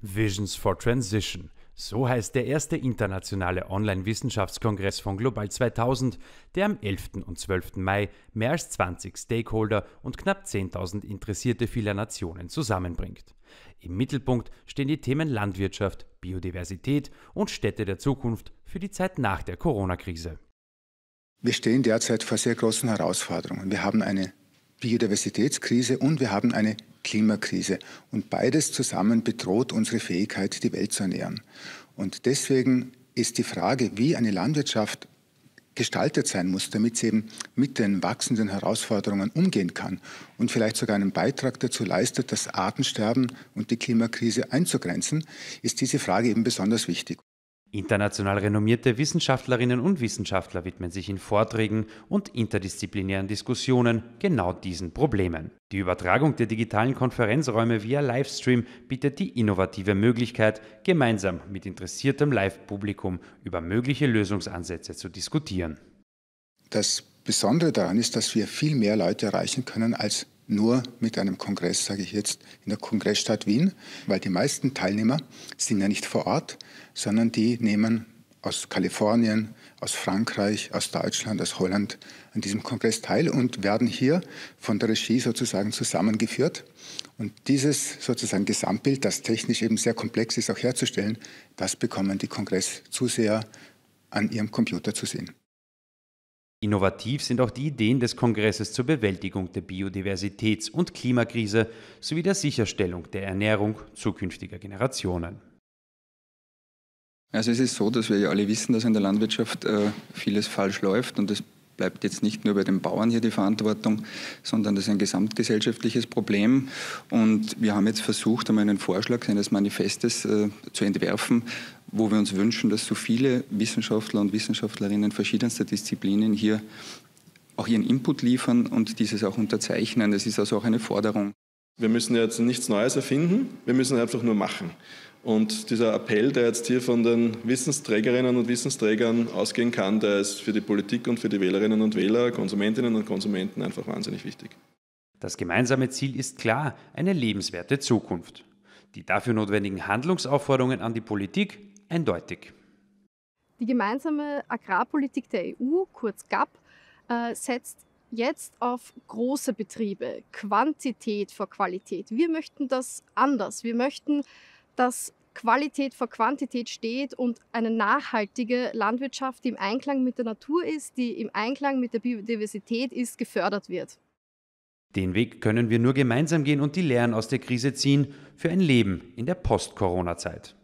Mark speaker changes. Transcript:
Speaker 1: Visions for Transition. So heißt der erste internationale Online-Wissenschaftskongress von Global 2000, der am 11. und 12. Mai mehr als 20 Stakeholder und knapp 10.000 Interessierte vieler Nationen zusammenbringt. Im Mittelpunkt stehen die Themen Landwirtschaft, Biodiversität und Städte der Zukunft für die Zeit nach der Corona-Krise.
Speaker 2: Wir stehen derzeit vor sehr großen Herausforderungen. Wir haben eine Biodiversitätskrise und wir haben eine Klimakrise. Und beides zusammen bedroht unsere Fähigkeit, die Welt zu ernähren. Und deswegen ist die Frage, wie eine Landwirtschaft gestaltet sein muss, damit sie eben mit den wachsenden Herausforderungen umgehen kann und vielleicht sogar einen Beitrag dazu leistet, das Artensterben und die Klimakrise einzugrenzen, ist diese Frage eben besonders wichtig.
Speaker 1: International renommierte Wissenschaftlerinnen und Wissenschaftler widmen sich in Vorträgen und interdisziplinären Diskussionen genau diesen Problemen. Die Übertragung der digitalen Konferenzräume via Livestream bietet die innovative Möglichkeit, gemeinsam mit interessiertem Live-Publikum über mögliche Lösungsansätze zu diskutieren.
Speaker 2: Das Besondere daran ist, dass wir viel mehr Leute erreichen können als nur mit einem Kongress, sage ich jetzt, in der Kongressstadt Wien, weil die meisten Teilnehmer sind ja nicht vor Ort, sondern die nehmen aus Kalifornien, aus Frankreich, aus Deutschland, aus Holland an diesem Kongress teil und werden hier von der Regie sozusagen zusammengeführt. Und dieses sozusagen Gesamtbild, das technisch eben sehr komplex ist, auch herzustellen, das bekommen die Kongresszuseher an ihrem
Speaker 1: Computer zu sehen. Innovativ sind auch die Ideen des Kongresses zur Bewältigung der Biodiversitäts- und Klimakrise sowie der Sicherstellung der Ernährung zukünftiger Generationen.
Speaker 3: Also es ist so, dass wir ja alle wissen, dass in der Landwirtschaft äh, vieles falsch läuft und das bleibt jetzt nicht nur bei den Bauern hier die Verantwortung, sondern das ist ein gesamtgesellschaftliches Problem. Und wir haben jetzt versucht, einmal einen Vorschlag eines Manifestes äh, zu entwerfen, wo wir uns wünschen, dass so viele Wissenschaftler und Wissenschaftlerinnen verschiedenster Disziplinen hier auch ihren Input liefern und dieses auch unterzeichnen. Das ist also auch eine Forderung. Wir müssen jetzt nichts Neues erfinden, wir müssen einfach nur machen. Und dieser Appell, der jetzt hier von den Wissensträgerinnen und Wissensträgern ausgehen kann, der ist für die Politik und für die Wählerinnen und Wähler, Konsumentinnen und Konsumenten einfach wahnsinnig wichtig.
Speaker 1: Das gemeinsame Ziel ist klar, eine lebenswerte Zukunft. Die dafür notwendigen Handlungsaufforderungen an die Politik eindeutig.
Speaker 4: Die gemeinsame Agrarpolitik der EU, kurz GAP, äh, setzt jetzt auf große Betriebe, Quantität vor Qualität. Wir möchten das anders. Wir möchten dass Qualität vor Quantität steht und eine nachhaltige Landwirtschaft, die im Einklang mit der Natur ist, die im Einklang mit der Biodiversität ist, gefördert wird.
Speaker 1: Den Weg können wir nur gemeinsam gehen und die Lehren aus der Krise ziehen für ein Leben in der Post-Corona-Zeit.